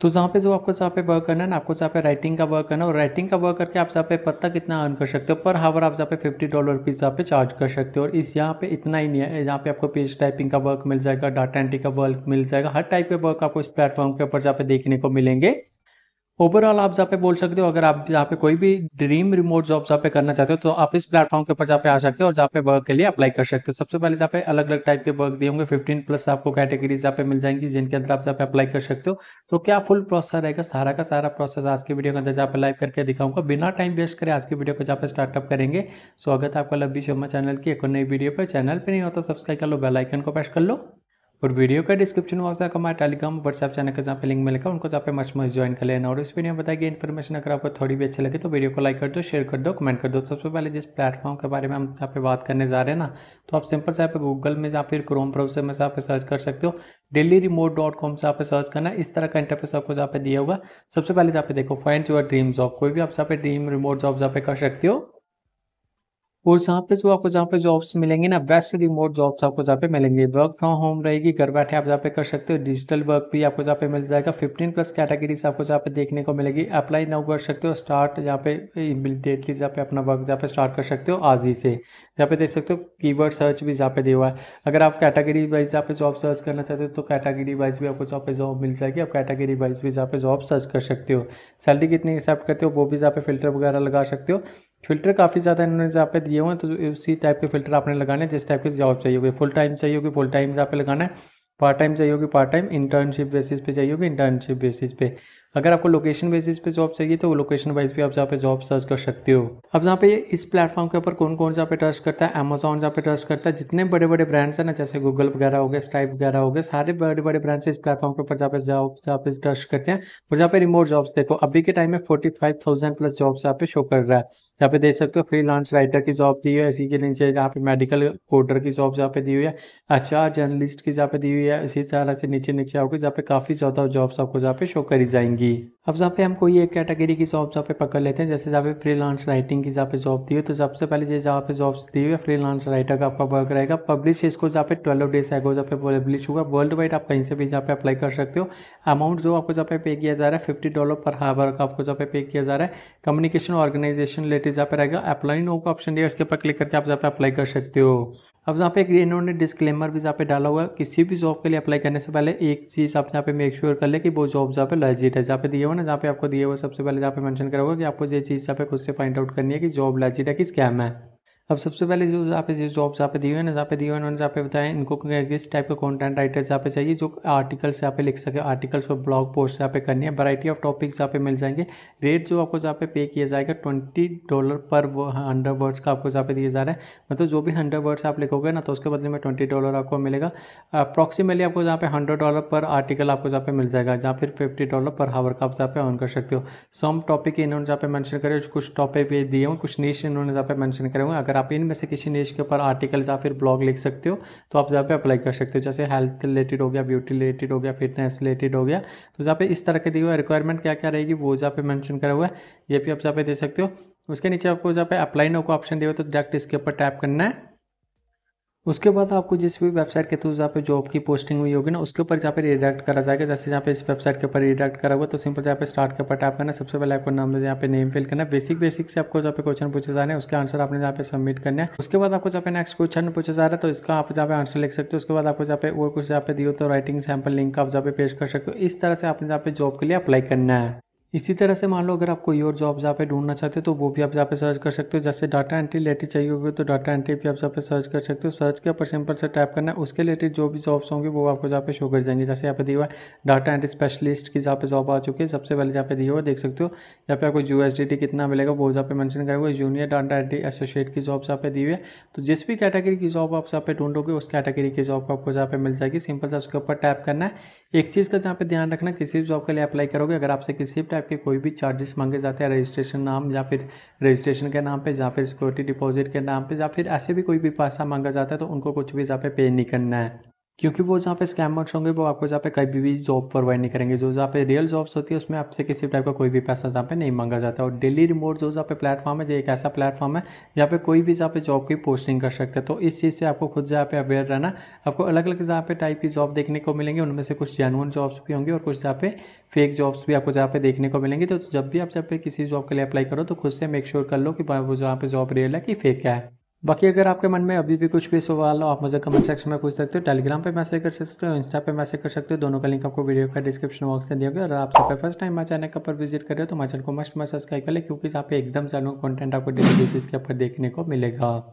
तो जहाँ पे जो आपको जहाँ पे वर्क करना है ना आपको जहाँ पे राइटिंग का वर्क करना है और राइटिंग का वर्क करके आप जहाँ पे पत्ता कितना अर्न कर सकते हो पर हावर आप जहाँ पे फिफ्टी डॉलर पीस जहाँ पे चार्ज कर सकते हो और इस यहाँ पे इतना ही नहीं है यहाँ पे आपको पेज टाइपिंग का वर्क मिल जाएगा डाटा एंट्री का वर्क मिल जाएगा हर टाइप के वर्क आपको इस प्लेटफॉर्म के ऊपर जहाँ पे देखने को मिलेंगे ओवरऑल आप जहाँ पे बोल सकते हो अगर आप जहाँ पे कोई भी ड्रीम रिमोट जॉब जहाँ पे करना चाहते हो तो आप इस प्लेटफॉर्म के ऊपर जहाँ पे आ सकते हो और जहाँ पे वर्क के लिए अप्लाई कर सकते हो सबसे पहले जहाँ पे अलग अलग टाइप के वर्क दिए होंगे फिफ्टीन प्लस आपको कैटेगरीज जहाँ पे मिल जाएंगी जिनके अंदर आप जहाँ पे अप्लाई कर सकते हो तो क्या फुल प्रोसेस रहेगा सारा का सारा प्रोसेस आज के वीडियो के अंदर जहाँ पे लाइव करके दिखाऊंगा बिना टाइम वेस्ट करें आज की वीडियो को जहाँ पे स्टार्टअप करेंगे स्वागत आपका लब्बी शर्मा चैनल की एक नई वीडियो पर चैनल पर नहीं होता सब्सक्राइब कर लो बेलाइकन को प्रेस कर लो और वीडियो का डिस्क्रिप्शन बॉक्स आपका हमारे टेलीग्राम व्हाट्सएप चैनल का जहाँ पे लिंक मिलेगा उनको जहाँ पे मस्त मस्त ज्वाइन कर लेना और इस वीडियो में बताया गया इन्फॉर्मेशन अगर आपको थोड़ी भी अच्छी लगे तो वीडियो को लाइक कर दो शेयर कर दो कमेंट कर दो तो सबसे पहले जिस प्लेटफॉर्म के बारे में हम जहाँ पे बात करने जा रहे हैं ना तो आप सिंपल से आप गूगल में या फिर क्रोम ब्राउजर में से आप सर्च कर सकते हो डेली रिमोट डॉट कॉम से आप सर्च करना इस तरह का इंटरफेस आपको जहाँ पे दिया होगा सबसे पहले जहाँ पे देखो फाइंड योर ड्रीम जॉब कोई भी आप जहाँ पे ड्रीम रिमोट जॉब जहाँ पे कर सकते हो और जहाँ पे जो आपको जहाँ पे जॉब्स मिलेंगे ना वैसे रिमोट जॉब्स आपको जहाँ पे मिलेंगे वर्क फ्रॉम होम रहेगी घर बैठे आप जहाँ पे कर सकते हो डिजिटल वर्क भी आपको जहाँ पे मिल जाएगा 15 प्लस कैटेगरीज आपको जहाँ पे देखने को मिलेगी अप्लाई नाउ कर सकते हो स्टार्ट जहाँ पे इमिडिएटली जहाँ पे अपना वर्क जहाँ पे स्टार्ट कर सकते हो आज ही से जहाँ पे देख सकते हो की सर्च भी जहाँ पे दे हुआ है अगर आप कैटेगरी वाइज जहाँ पे जॉब सर्च करना चाहते हो तो कैटेगरी वाइज भी आपको जहाँ पे जॉब मिल जाएगी आप कैटेगरी वाइज भी जहाँ पे जॉब सर्च कर सकते हो सैलरी कितनी एक्सेप्ट करते हो वो भी जहाँ पे फिल्टर वगैरह लगा सकते हो फिल्टर काफ़ी ज़्यादा इन्होंने जहाँ पे दिए हुए हैं तो उसी टाइप के फिल्टर आपने लगाने हैं जिस टाइप की जॉब चाहिए होगी फुल टाइम चाहिए होगी फुल टाइम जहाँ पे लगाना है पार्ट टाइम चाहिए होगी पार्ट टाइम इंटर्नशिप बेसिस पे चाहिए होगी इंटर्नशिप बेसिस पे अगर आपको लोकेशन बेसिस पे जॉब चाहिए तो लोकेशन वाइज भी आप जहाँ पे जॉब सर्च कर सकते हो अब जहाँ पे इस प्लेटफॉर्म के ऊपर कौन कौन जहाँ पे ट्रस्ट करता है अमेजोन जहाँ पे ट्रस्ट करता है जितने बड़े बड़े ब्रांड्स हैं ना जैसे गूगल वगैरह हो गए स्ट्राइप वगैरह हो गए सारे बड़े बड़े ब्रांड्स इस प्लेटफॉर्म के ऊपर जहाँ पे जॉब जहाँ पे ट्रस्ट करते हैं और जहाँ पे रिमोट जॉब्स देखो अभी के टाइम में forty five thousand plus jobs यहाँ पे शो कर रहा है यहाँ पे देख सकते हो फ्री लांस राइटर की जॉब दी हुई है इसी के नीचे यहाँ पे मेडिकल कोडर की जॉब जहाँ पे दी हुई है अच्छा जर्नलिस्ट की जहाँ पे दी हुई है इसी तरह से नीचे नीचे आओगे जहाँ पे काफ़ी ज़्यादा जॉब्स आपको जहाँ पे शो करी जाएंगी मिलेगी अब जहाँ पे हम कोई एक कैटेगरी की जॉब जहाँ पे पकड़ लेते हैं जैसे जहाँ पे फ्रीलांस राइटिंग की जहाँ पे जॉब दी हुई तो सबसे पहले ये जहाँ पे जॉब्स दी हुई है फ्रीलांस राइटर का आपका वर्क रहेगा पब्लिश इसको जहाँ पे ट्वेल्व डेज है जहाँ पे पब्लिश हुआ वर्ल्ड वाइड आप कहीं से भी जहाँ पे अप्लाई कर सकते हो अमाउंट जो आपको जहाँ पे पे किया जा रहा है फिफ्टी डॉलर पर हावर का आपको जहाँ पे पे किया जा रहा है कम्युनिकेशन ऑर्गेनाइजेशन रिलेटेड जहाँ पे रहेगा अप्लाई नो का ऑप्शन दिया इसके ऊपर क्लिक करके आप जहाँ पे अप्लाई कर सकते हो अब यहाँ पे एक इन्होंने डिस्क्लेमर भी यहाँ पे डाला हुआ है किसी भी जॉब के लिए अप्लाई करने से पहले एक चीज़ आप यहाँ पे मेक श्योर कर ले कि वो जॉब जहाँ पे लजिट है जहाँ पे दिए हुआ ना जहाँ पे आपको दिए हुआ सबसे पहले जहाँ पे मेंशन करा होगा कि आपको ये चीज़ यहाँ पे खुद से फाइंड आउट करनी है कि जॉब लजिट है कि स्कैम है अब सबसे पहले जो जहाँ पे जो जॉब्स जहाँ पे दिए हुए है ना पे दिए हुए उन्होंने जहाँ पे बताया इनको किस टाइप का कंटेंट राइटर्स जहाँ पे चाहिए जो आर्टिकल्स यहाँ पे लिख सके आर्टिकल्स और ब्लॉग पोस्ट यहाँ पे करनी है वैरायटी ऑफ टॉपिक्स यहाँ पे मिल जाएंगे रेट जो आपको जहाँ पे पे किया जाएगा twenty dollar per hundred words का आपको जहाँ पे दिया जा रहा है मतलब जो भी हंड्रेड वर्ड्स आप लिखोगे ना तो उसके बदले में ट्वेंटी डॉलर आपको मिलेगा अप्रॉक्सीमेटली आपको जहाँ पे हंड्रेड डॉलर पर आर्टिकल आपको जहाँ पे मिल जाएगा जहाँ फिर फिफ्टी डॉलर पर हावर का आप जहाँ पे ऑन कर सकते हो सम टॉपिक इन्होंने जहाँ पे मैंशन करे कुछ टॉपिक भी दिए हुए कुछ नीच इन्होंने जहाँ पे मैंशन करे हुए अगर अगर आप इनमें से किसी निश के ऊपर आर्टिकल या फिर ब्लॉग लिख सकते हो तो आप जहाँ पे अप्लाई कर सकते हो जैसे हेल्थ रिलेटेड हो गया ब्यूटी रिलेटेड हो गया फिटनेस रिलेटेड हो गया तो जहाँ पे इस तरह के दिए रिक्वायरमेंट क्या क्या रहेगी वो जहाँ पे मैंशन करा हुआ है ये भी आप जहाँ पे दे सकते हो उसके नीचे आपको जहाँ पे अप्लाई नो का ऑप्शन दिया तो डायरेक्ट इसके ऊपर टैप करना है उसके बाद आपको जिस भी वेबसाइट के थ्रू जहाँ पे जॉब की पोस्टिंग हुई होगी ना उसके ऊपर जहाँ पे रिडक्ट करा जाएगा जैसे जहाँ पे इस वेबसाइट के ऊपर रिडक्ट करा हुआ तो सिंपल जहाँ पे स्टार्ट के ऊपर टाइप करना सबसे पहले आपको नाम यहाँ पे नेम फिल करना बेसिक बेसिक से आपको जहाँ पे क्वेश्चन पूछे जा रहे हैं उसके आंसर आपने जहाँ पे सबमिट करना है उसके बाद आपको जहाँ पे नेक्स्ट क्वेश्चन पूछा जा रहा है तो इसका आप जहाँ पे आंसर लिख सकते हो उसके बाद आपको जहाँ पे और कुछ जहाँ पे दिए तो राइटिंग सैम्पल लिंक आप जहाँ पे पेश कर सकते हो इस तरह से आपने जहाँ पे जॉब के लिए अप्लाई करना है इसी तरह से मान लो अगर आप कोई और जॉब जहाँ पे ढूंढना चाहते हो तो वो भी आप जहाँ पे सर्च कर सकते हो जैसे डाटा एंट्री लेटेड चाहिए होगी तो डाटा एंट्री भी आप जहाँ पे सर्च कर सकते हो सर्च के ऊपर सिंपल से टाइप करना है उसके रिलेटेड जो भी जॉब्स होंगे वो आपको जहाँ पे शो कर जाएंगे जैसे यहाँ पे दिया हुआ डाटा एंट्री स्पेशलिस्ट की जहाँ पे जॉब आ चुकी है सबसे पहले जहाँ पे दिया हुआ देख सकते हो यहाँ पे आपको यू कितना मिलेगा वो जहाँ पे मैंशन करेंगे जूनियर डाटा एंट्री एसोसिएट की जॉब जहाँ पे दी हुई है तो जिस भी कैटेगरी की जॉब आप जहाँ पे ढूंढोगे उस कैटेगरी की जॉब आपको जहाँ पे मिल जाएगी सिंपल से उसके ऊपर टाइप करना है एक चीज़ का जहाँ पे ध्यान रखना किसी भी जॉब के लिए अप्लाई करोगे अगर आपसे किसी भी टाइप के कोई भी चार्जेस मांगे जाते हैं रजिस्ट्रेशन नाम या फिर रजिस्ट्रेशन के नाम पे या फिर सिक्योरिटी डिपॉजिट के नाम पे या फिर ऐसे भी कोई भी पैसा मांगा जाता है तो उनको कुछ भी जहाँ पे पे नहीं करना है क्योंकि वो जहाँ पे स्कैमर्स होंगे वो आपको जहाँ पे कभी भी जॉब प्रोवाइड नहीं करेंगे जो जहाँ पे रियल जॉब्स होती है उसमें आपसे किसी टाइप का कोई भी पैसा जहाँ पे नहीं मांगा जाता और डेली रिमोट जो जहाँ पे प्लेटफॉर्म है जो एक ऐसा प्लेटफॉर्म है जहाँ पे कोई भी जहाँ पे जॉब की पोस्टिंग कर सकते हैं तो इस चीज़ से आपको खुद जहाँ पे अवेयर रहना आपको अलग अलग जहाँ पे टाइप की जॉब देखने को मिलेंगे उनमें से कुछ जेनुअन जॉब्स भी होंगे और कुछ जहाँ पे फेक जॉब्स भी आपको जहाँ पे देखने को मिलेंगे तो जब भी आप जब पे किसी जॉब के लिए अप्लाई करो तो खुद से मेक श्योर कर लो कि वो जहाँ पे जॉब रियल है कि फेक क्या है बाकी अगर आपके मन में अभी भी कुछ भी सवाल हो आप मुझे कमेंट सेक्शन में पूछ सकते हो टेलीग्राम पे मैसेज कर सकते हो इंस्टा पे मैसेज कर सकते हो दोनों का लिंक आपको वीडियो का डिस्क्रिप्शन बॉक्स में दिया गया और आप सबसे फर्स्ट टाइम मैं चैनल पर विजिट कर रहे हो तो मैं चैनल को मस्ट मैसेज सब्सक्राइब कर ले क्योंकि आप एकदम चालू कॉन्टेंट आपको डेली बेसिस के ऊपर देखने को मिलेगा